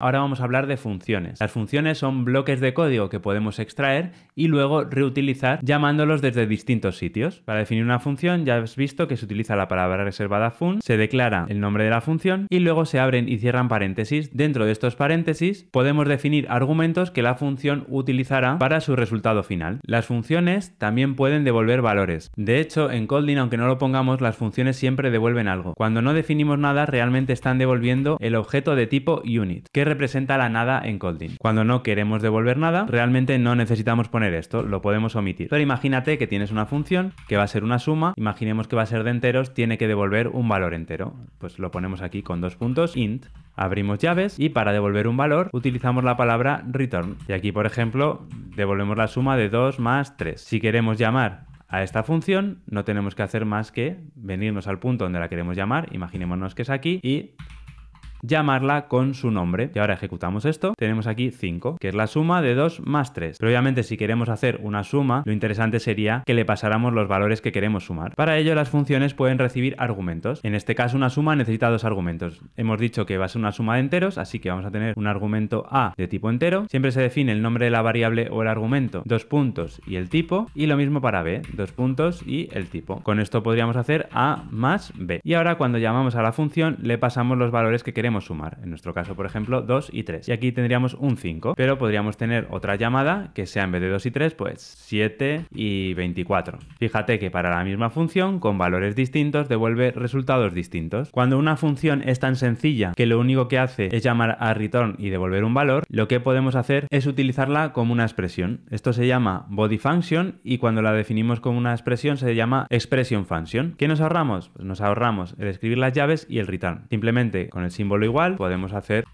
Ahora vamos a hablar de funciones. Las funciones son bloques de código que podemos extraer y luego reutilizar llamándolos desde distintos sitios. Para definir una función ya has visto que se utiliza la palabra reservada fun, se declara el nombre de la función y luego se abren y cierran paréntesis. Dentro de estos paréntesis podemos definir argumentos que la función utilizará para su resultado final. Las funciones también pueden devolver valores. De hecho, en Kotlin, aunque no lo pongamos, las funciones siempre devuelven algo. Cuando no definimos nada, realmente están devolviendo el objeto de tipo unit, representa la nada en Colding. Cuando no queremos devolver nada, realmente no necesitamos poner esto, lo podemos omitir. Pero imagínate que tienes una función que va a ser una suma, imaginemos que va a ser de enteros, tiene que devolver un valor entero. Pues lo ponemos aquí con dos puntos, int, abrimos llaves y para devolver un valor utilizamos la palabra return. Y aquí, por ejemplo, devolvemos la suma de 2 más 3. Si queremos llamar a esta función, no tenemos que hacer más que venirnos al punto donde la queremos llamar, imaginémonos que es aquí, y llamarla con su nombre. Y ahora ejecutamos esto. Tenemos aquí 5, que es la suma de 2 más 3. Pero obviamente si queremos hacer una suma, lo interesante sería que le pasáramos los valores que queremos sumar. Para ello las funciones pueden recibir argumentos. En este caso una suma necesita dos argumentos. Hemos dicho que va a ser una suma de enteros, así que vamos a tener un argumento A de tipo entero. Siempre se define el nombre de la variable o el argumento, dos puntos y el tipo. Y lo mismo para B, dos puntos y el tipo. Con esto podríamos hacer A más B. Y ahora cuando llamamos a la función le pasamos los valores que queremos sumar. En nuestro caso, por ejemplo, 2 y 3. Y aquí tendríamos un 5, pero podríamos tener otra llamada que sea en vez de 2 y 3, pues 7 y 24. Fíjate que para la misma función, con valores distintos, devuelve resultados distintos. Cuando una función es tan sencilla que lo único que hace es llamar a return y devolver un valor, lo que podemos hacer es utilizarla como una expresión. Esto se llama body function y cuando la definimos como una expresión se llama expression function. ¿Qué nos ahorramos? Pues nos ahorramos el escribir las llaves y el return. Simplemente con el símbolo lo igual podemos hacer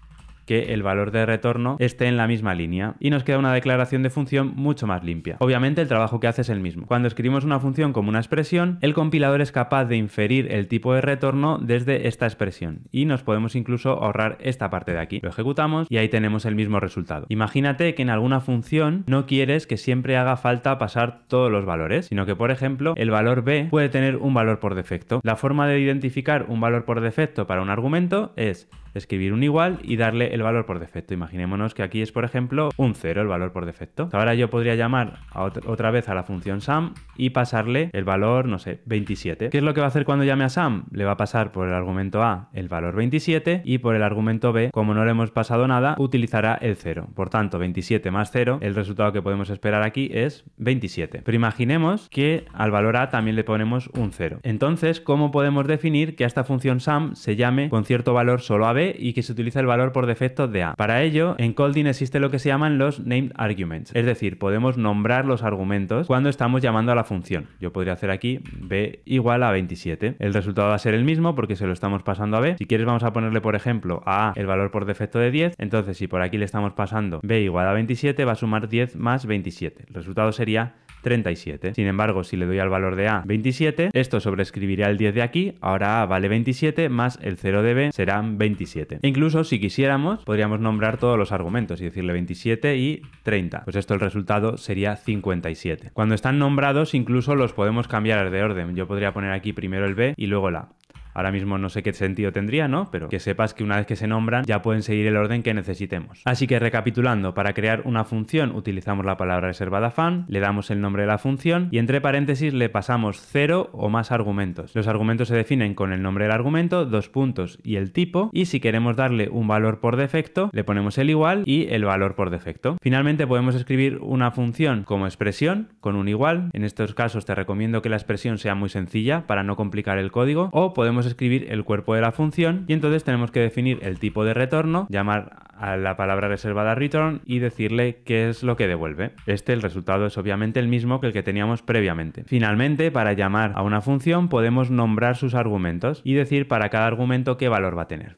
que el valor de retorno esté en la misma línea y nos queda una declaración de función mucho más limpia. Obviamente el trabajo que hace es el mismo. Cuando escribimos una función como una expresión, el compilador es capaz de inferir el tipo de retorno desde esta expresión y nos podemos incluso ahorrar esta parte de aquí. Lo ejecutamos y ahí tenemos el mismo resultado. Imagínate que en alguna función no quieres que siempre haga falta pasar todos los valores, sino que por ejemplo el valor b puede tener un valor por defecto. La forma de identificar un valor por defecto para un argumento es escribir un igual y darle el valor por defecto. Imaginémonos que aquí es, por ejemplo, un 0 el valor por defecto. Ahora yo podría llamar otra, vez a la función sum y pasarle el valor, no sé, 27. ¿Qué es lo que va a hacer cuando llame a sam Le va a pasar por el argumento A el valor 27 y por el argumento B, como no le hemos pasado nada, utilizará el 0. Por tanto, 27 más 0, el resultado que podemos esperar aquí es 27. Pero imaginemos que al valor A también le ponemos un 0. Entonces, ¿cómo podemos definir que a esta función sum se llame con cierto valor solo a B y que se utiliza el valor por defecto de A. Para ello, en Colding existe lo que se llaman los named arguments, es decir, podemos nombrar los argumentos cuando estamos llamando a la función. Yo podría hacer aquí b igual a 27. El resultado va a ser el mismo porque se lo estamos pasando a b. Si quieres vamos a ponerle, por ejemplo, a, a el valor por defecto de 10. Entonces, si por aquí le estamos pasando b igual a 27, va a sumar 10 más 27. El resultado sería 37. Sin embargo, si le doy al valor de A 27, esto sobreescribiría el 10 de aquí, ahora A vale 27 más el 0 de B serán 27. E incluso si quisiéramos, podríamos nombrar todos los argumentos y decirle 27 y 30. Pues esto el resultado sería 57. Cuando están nombrados, incluso los podemos cambiar de orden. Yo podría poner aquí primero el B y luego la Ahora mismo no sé qué sentido tendría, ¿no? Pero que sepas que una vez que se nombran ya pueden seguir el orden que necesitemos. Así que recapitulando, para crear una función utilizamos la palabra reservada fan, le damos el nombre de la función y entre paréntesis le pasamos cero o más argumentos. Los argumentos se definen con el nombre del argumento, dos puntos y el tipo y si queremos darle un valor por defecto le ponemos el igual y el valor por defecto. Finalmente podemos escribir una función como expresión con un igual. En estos casos te recomiendo que la expresión sea muy sencilla para no complicar el código o podemos escribir el cuerpo de la función y entonces tenemos que definir el tipo de retorno, llamar a la palabra reservada return y decirle qué es lo que devuelve. Este el resultado es obviamente el mismo que el que teníamos previamente. Finalmente, para llamar a una función podemos nombrar sus argumentos y decir para cada argumento qué valor va a tener.